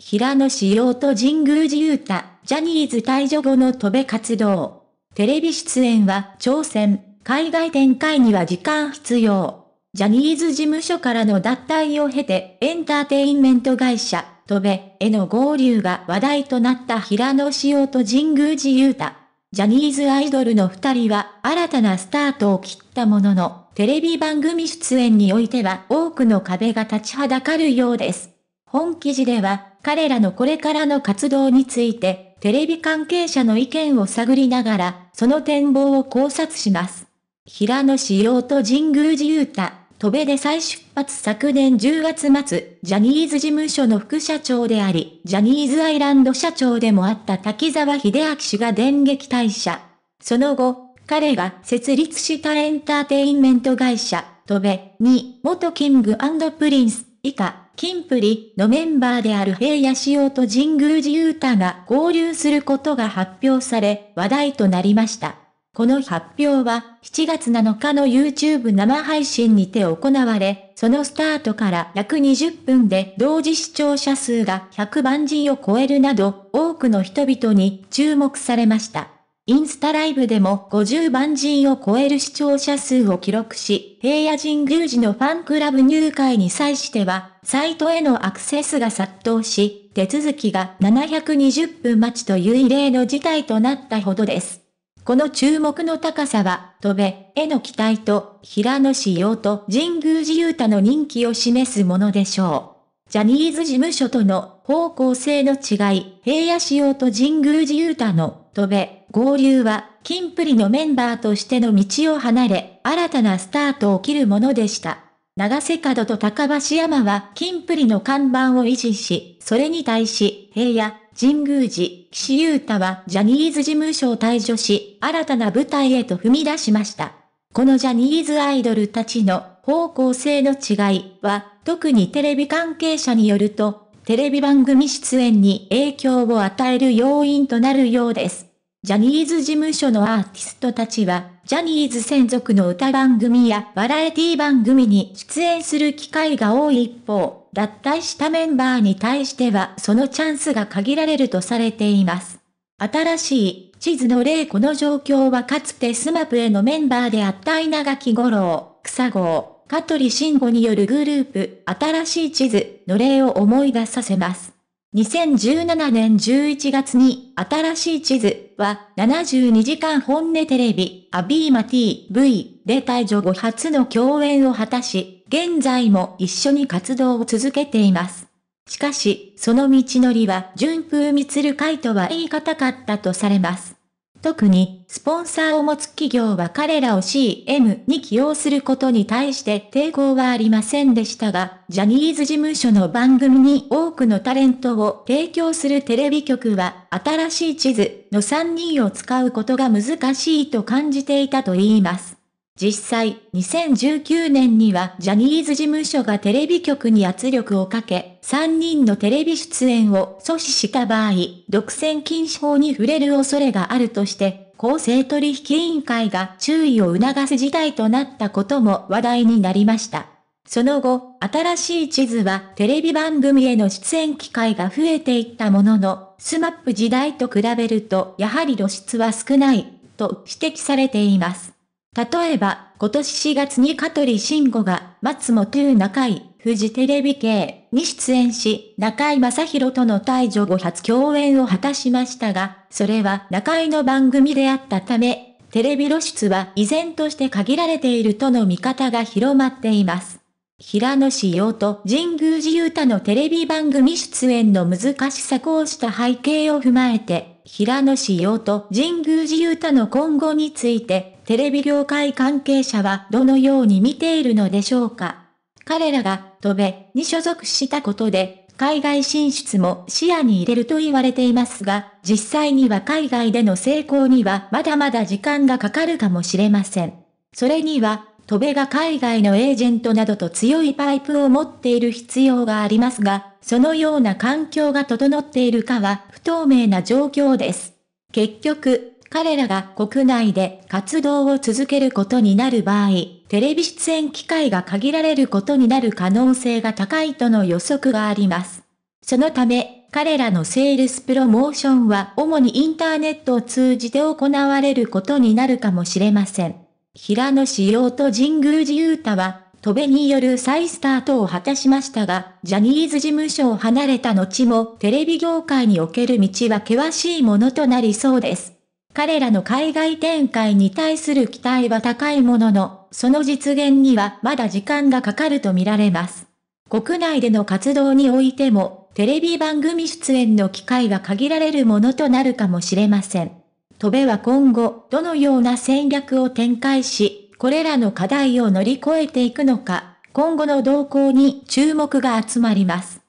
平野紫耀と神宮寺勇太、ジャニーズ退場後の戸部活動。テレビ出演は挑戦、海外展開には時間必要。ジャニーズ事務所からの脱退を経て、エンターテインメント会社、戸部への合流が話題となった平野紫耀と神宮寺勇太。ジャニーズアイドルの二人は新たなスタートを切ったものの、テレビ番組出演においては多くの壁が立ちはだかるようです。本記事では、彼らのこれからの活動について、テレビ関係者の意見を探りながら、その展望を考察します。平野志陽と神宮寺雄太、戸部で再出発昨年10月末、ジャニーズ事務所の副社長であり、ジャニーズアイランド社長でもあった滝沢秀明氏が電撃退社。その後、彼が設立したエンターテインメント会社、戸部に、元キングプリンス以下、金プリのメンバーである平野紫耀と神宮寺勇太が合流することが発表され、話題となりました。この発表は、7月7日の YouTube 生配信にて行われ、そのスタートから約20分で同時視聴者数が100万人を超えるなど、多くの人々に注目されました。インスタライブでも50万人を超える視聴者数を記録し、平野神宮寺のファンクラブ入会に際しては、サイトへのアクセスが殺到し、手続きが720分待ちという異例の事態となったほどです。この注目の高さは、戸部への期待と、平野志陽と神宮寺勇太の人気を示すものでしょう。ジャニーズ事務所との方向性の違い、平野仕様と神宮寺勇太の戸べ、合流は、金プリのメンバーとしての道を離れ、新たなスタートを切るものでした。長瀬角と高橋山は金プリの看板を維持し、それに対し、平野、神宮寺、岸優太はジャニーズ事務所を退場し、新たな舞台へと踏み出しました。このジャニーズアイドルたちの方向性の違いは、特にテレビ関係者によると、テレビ番組出演に影響を与える要因となるようです。ジャニーズ事務所のアーティストたちは、ジャニーズ専属の歌番組やバラエティ番組に出演する機会が多い一方、脱退したメンバーに対してはそのチャンスが限られるとされています。新しい地図の例この状況はかつてスマップへのメンバーであった稲垣五郎、草郷、香取慎吾によるグループ、新しい地図の例を思い出させます。2017年11月に、新しい地図は、72時間本音テレビ、アビーマ TV で退場後初の共演を果たし、現在も一緒に活動を続けています。しかし、その道のりは、順風満る会とは言い難かったとされます。特に、スポンサーを持つ企業は彼らを CM に起用することに対して抵抗はありませんでしたが、ジャニーズ事務所の番組に多くのタレントを提供するテレビ局は、新しい地図の3人を使うことが難しいと感じていたといいます。実際、2019年にはジャニーズ事務所がテレビ局に圧力をかけ、3人のテレビ出演を阻止した場合、独占禁止法に触れる恐れがあるとして、公正取引委員会が注意を促す事態となったことも話題になりました。その後、新しい地図はテレビ番組への出演機会が増えていったものの、スマップ時代と比べるとやはり露出は少ない、と指摘されています。例えば、今年4月に香取慎吾が、松本中井、フジテレビ系に出演し、中井正宏との退場後初共演を果たしましたが、それは中井の番組であったため、テレビ露出は依然として限られているとの見方が広まっています。平野紫用と神宮寺勇太のテレビ番組出演の難しさこうした背景を踏まえて、平野紫用と神宮寺勇太の今後についてテレビ業界関係者はどのように見ているのでしょうか彼らが、トベに所属したことで、海外進出も視野に入れると言われていますが、実際には海外での成功にはまだまだ時間がかかるかもしれません。それには、戸ベが海外のエージェントなどと強いパイプを持っている必要がありますが、そのような環境が整っているかは不透明な状況です。結局、彼らが国内で活動を続けることになる場合、テレビ出演機会が限られることになる可能性が高いとの予測があります。そのため、彼らのセールスプロモーションは主にインターネットを通じて行われることになるかもしれません。平野志陽と神宮寺勇太は、戸部による再スタートを果たしましたが、ジャニーズ事務所を離れた後もテレビ業界における道は険しいものとなりそうです。彼らの海外展開に対する期待は高いものの、その実現にはまだ時間がかかるとみられます。国内での活動においても、テレビ番組出演の機会は限られるものとなるかもしれません。戸部は今後、どのような戦略を展開し、これらの課題を乗り越えていくのか、今後の動向に注目が集まります。